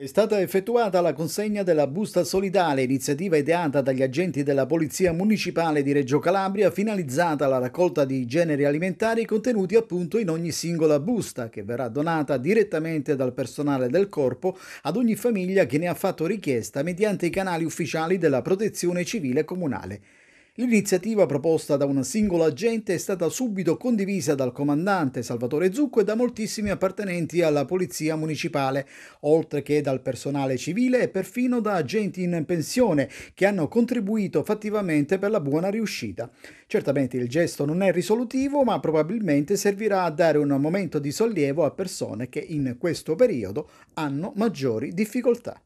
È stata effettuata la consegna della busta solidale, iniziativa ideata dagli agenti della Polizia Municipale di Reggio Calabria, finalizzata alla raccolta di generi alimentari contenuti appunto in ogni singola busta, che verrà donata direttamente dal personale del corpo ad ogni famiglia che ne ha fatto richiesta mediante i canali ufficiali della Protezione Civile Comunale. L'iniziativa proposta da un singolo agente è stata subito condivisa dal comandante Salvatore Zucco e da moltissimi appartenenti alla polizia municipale, oltre che dal personale civile e perfino da agenti in pensione che hanno contribuito fattivamente per la buona riuscita. Certamente il gesto non è risolutivo, ma probabilmente servirà a dare un momento di sollievo a persone che in questo periodo hanno maggiori difficoltà.